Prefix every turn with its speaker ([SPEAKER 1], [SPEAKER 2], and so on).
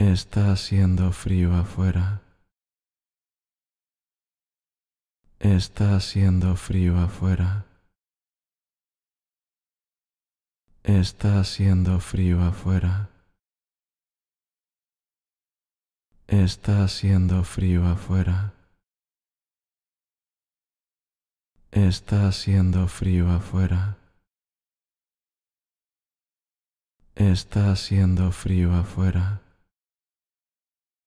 [SPEAKER 1] Está haciendo frío afuera. Está haciendo frío afuera. Está haciendo frío afuera. Está haciendo frío afuera. Está haciendo frío afuera. Está haciendo frío afuera.